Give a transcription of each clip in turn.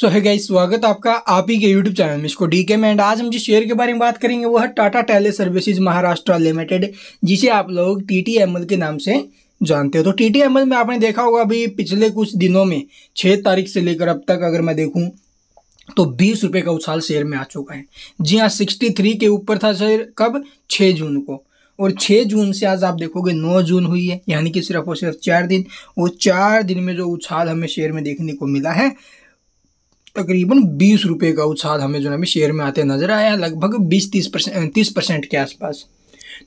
सो है गाइस स्वागत आपका आप ही के यूट्यूब चैनल में इसको डी के में एंड आज हम जिस शेयर के बारे में बात करेंगे वो है Tata Teleservices Maharashtra Limited जिसे आप लोग टी टी एम एल के नाम से जानते हो तो टी टी एम एल में आपने देखा होगा अभी पिछले कुछ दिनों में छः तारीख से लेकर अब तक अगर मैं देखूँ तो बीस रुपये का उछाल शेयर में आ चुका है जी हाँ सिक्सटी थ्री के ऊपर था शेयर कब छः जून को और छः जून से आज आप देखोगे नौ जून हुई है यानी कि सिर्फ और सिर्फ चार दिन वो चार दिन में जो उछाल हमें शेयर में देखने को मिला है तकरीबन बीस रुपये का उत्साह हमें जो है शेयर में आते नज़र आया लगभग बीस तीस परसेंट तीस परसेंट के आसपास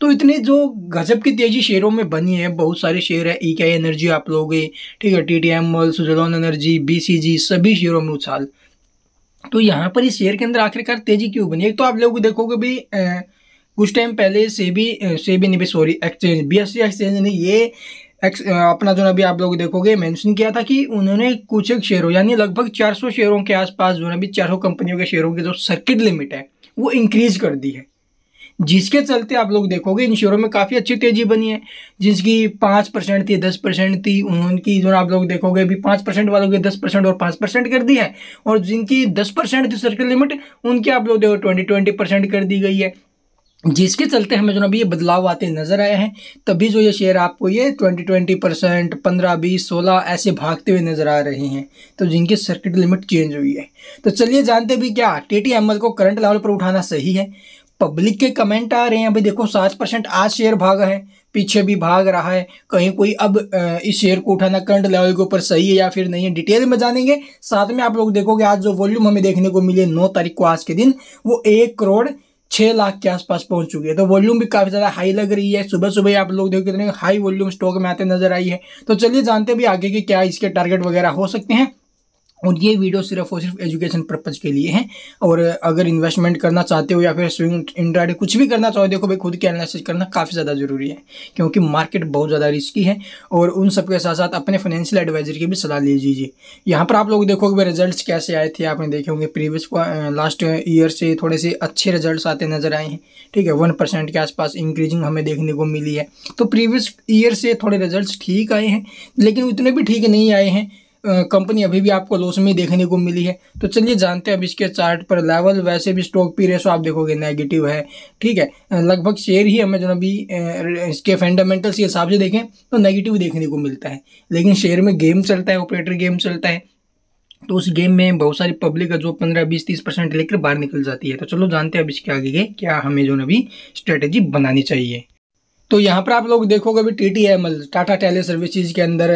तो इतने जो गजब की तेज़ी शेयरों में बनी है बहुत सारे शेयर है ई एनर्जी आप लोग ठीक है T T M L Suzlon Energy B C G सभी शेयरों में उछाल तो यहाँ पर इस शेयर के अंदर आखिरकार तेज़ी क्यों बनी एक तो आप लोग देखोगे भी कुछ टाइम पहले सेबी सेबी नहीं भी sorry exchange B S C exchange ने ये एक्स अपना जो अभी आप लोग देखोगे मेंशन किया था कि उन्होंने कुछ एक शेयरों यानी लगभग 400 शेयरों के आसपास जो अभी सौ कंपनियों के शेयरों की जो सर्किट लिमिट है वो इंक्रीज कर दी है जिसके चलते आप लोग देखोगे इन शेयरों में काफ़ी अच्छी तेज़ी बनी है जिसकी पाँच परसेंट थी दस परसेंट थी उनकी जो आप लोग देखोगे अभी पाँच परसेंट वालों की दस परसेंट और पाँच परसेंट कर दी है और जिनकी दस परसेंट थी सर्किट लिमिट उनकी आप लोग देखो ट्वेंटी ट्वेंटी परसेंट कर दी गई है जिसके चलते हमें जो ना अभी ये बदलाव आते नज़र आए हैं तभी जो ये शेयर आपको ये ट्वेंटी ट्वेंटी परसेंट पंद्रह बीस सोलह ऐसे भागते हुए नज़र आ रहे हैं तो जिनकी सर्किट लिमिट चेंज हुई है तो चलिए जानते भी क्या टी टी एम एल को करंट लेवल पर उठाना सही है पब्लिक के कमेंट आ रहे हैं अभी देखो सात परसेंट आज शेयर भागा है पीछे भी भाग रहा है कहीं कोई अब इस शेयर को उठाना करंट लेवल के ऊपर सही है या फिर नहीं है डिटेल में जानेंगे साथ में आप लोग देखोगे आज जो वॉल्यूम हमें देखने को मिले नौ तारीख को आज के दिन वो एक करोड़ छः लाख के आसपास पहुंच चुकी है तो वॉल्यूम भी काफ़ी ज़्यादा हाई लग रही है सुबह सुबह आप लोग देखो कितने हाई वॉल्यूम स्टॉक में आते नजर आई है तो चलिए जानते भी आगे कि क्या इसके टारगेट वगैरह हो सकते हैं और ये वीडियो सिर्फ और सिर्फ एजुकेशन पर्पज के लिए हैं और अगर इन्वेस्टमेंट करना चाहते हो या फिर स्विंग इंट्राडे कुछ भी करना चाहो देखो भाई खुद के एनालिसिस करना काफ़ी ज़्यादा ज़रूरी है क्योंकि मार्केट बहुत ज़्यादा रिस्की है और उन सब के साथ साथ अपने फाइनेंशियल एडवाइजर की भी सलाह लीजिए यहाँ पर आप लोग देखोगे भाई रिजल्ट कैसे आए थे आपने देखे होंगे प्रीवियस लास्ट ईयर से थोड़े से अच्छे रिजल्ट आते नज़र आए हैं ठीक है वन परसेंट के आसपास इंक्रीजिंग हमें देखने को मिली है तो प्रीवियस ईयर से थोड़े रिजल्ट ठीक आए हैं लेकिन उतने भी ठीक नहीं आए हैं कंपनी अभी भी आपको लॉस में देखने को मिली है तो चलिए जानते हैं अब इसके चार्ट पर लेवल वैसे भी स्टॉक पी रेसो आप देखोगे नेगेटिव है ठीक है लगभग शेयर ही हमें जो अभी इसके फंडामेंटल्स के हिसाब से देखें तो नेगेटिव देखने को मिलता है लेकिन शेयर में गेम चलता है ऑपरेटर गेम चलता है तो उस गेम में बहुत सारी पब्लिक है जो पंद्रह बीस तीस परसेंट लेकर बाहर निकल जाती है तो चलो जानते हैं अब इसके आगे क्या हमें जो अभी स्ट्रेटेजी बनानी चाहिए तो यहाँ पर आप लोग देखोगे अभी T T M L Tata Teleservices के अंदर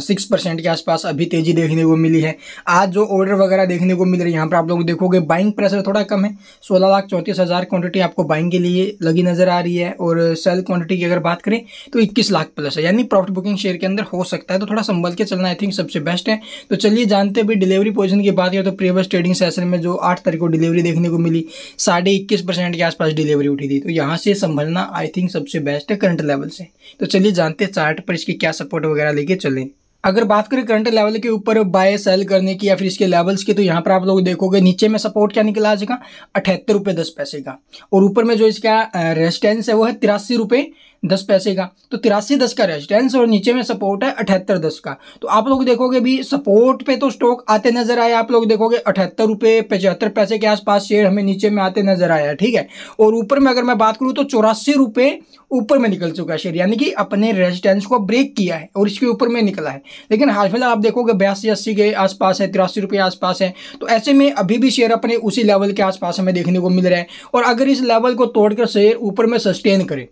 सिक्स परसेंट के आसपास अभी तेजी देखने को मिली है आज जो ऑर्डर वगैरह देखने को मिल रही है यहाँ पर आप लोग देखोगे बाइंग प्रेशर थोड़ा कम है सोलह लाख चौंतीस हज़ार क्वान्टिटी आपको बाइंग के लिए लगी नज़र आ रही है और सेल क्वान्टिटी की अगर बात करें तो इक्कीस लाख प्लस है यानी प्रॉफिट बुकिंग शेयर के अंदर हो सकता है तो थोड़ा संभल के चलना आई थिंक सबसे बेस्ट है तो चलिए जानते भी डिलीवरी पोजिशन की बात करें तो प्रीवियस ट्रेडिंग सेशन में जो आठ तारीख को डिलीवरी देखने को मिली साढ़े इक्कीस परसेंट के आसपास डिलीवरी उठी थी तो यहाँ से संभलना आई थिंक सबसे बेस्ट है है करंट लेवल से तो चलिए जानते हैं चार्ट पर इसकी क्या सपोर्ट वगैरह लेके चले अगर बात करें करंट लेवल के ऊपर बाय सेल करने की या फिर इसके लेवल्स की तो यहाँ पर आप लोग देखोगे नीचे में सपोर्ट क्या निकला आ जाएगा अठहत्तर रुपये दस पैसे का और ऊपर में जो इसका रेजिस्टेंस है वो है तिरासी रुपये दस पैसे का तो तिरासी दस का रेजिस्टेंस और नीचे में सपोर्ट है अठहत्तर दस का तो आप लोग देखोगे भी सपोर्ट पे तो स्टॉक आते नजर आए आप लोग देखोगे अठहत्तर रुपये पचहत्तर पैसे के आसपास शेयर हमें नीचे में आते नजर आया ठीक है और ऊपर में अगर मैं बात करूँ तो चौरासी रुपये ऊपर में निकल चुका है शेयर यानी कि अपने रेजिस्टेंस को ब्रेक किया है और इसके ऊपर में निकला है लेकिन हाल फिलहाल आप देखोगे बयासी अस्सी के आसपास है तिरासी रुपये आसपास है तो ऐसे में अभी भी शेयर अपने उसी लेवल के आसपास हमें देखने को मिल रहा है और अगर इस लेवल को तोड़कर शेयर ऊपर में सस्टेन करें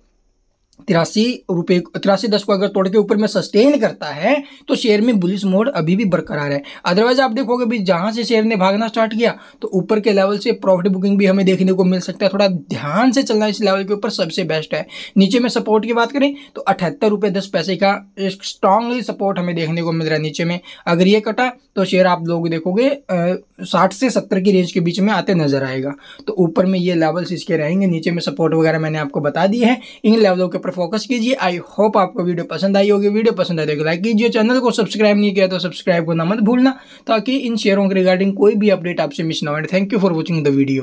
तिरासी रुपये तिरासी दस को अगर तोड़ के ऊपर में सस्टेन करता है तो शेयर में बुलिस मोड अभी भी बरकरार है अदरवाइज आप देखोगे भी जहाँ से शेयर ने भागना स्टार्ट किया तो ऊपर के लेवल से प्रॉफिट बुकिंग भी हमें देखने को मिल सकता है थोड़ा ध्यान से चलना इस लेवल के ऊपर सबसे बेस्ट है नीचे में सपोर्ट की बात करें तो अठहत्तर रुपये दस पैसे का स्ट्रांगली सपोर्ट हमें देखने को मिल रहा है नीचे में अगर ये कटा तो शेयर आप लोग देखोगे साठ से सत्तर की रेंज के बीच में आते नजर आएगा तो ऊपर में ये लेवल्स इसके रहेंगे नीचे में सपोर्ट वगैरह मैंने आपको बता दी है इन लेवलों के ऊपर फोकस कीजिए आई होप आपको वीडियो पसंद आई होगी वीडियो पसंद आए तो लाइक कीजिए चैनल को सब्सक्राइब नहीं किया तो सब्सक्राइब करना मत भूलना ताकि इन शेयरों के रिगार्डिंग कोई भी अपडेट आपसे मिस ना हो thank you for watching the video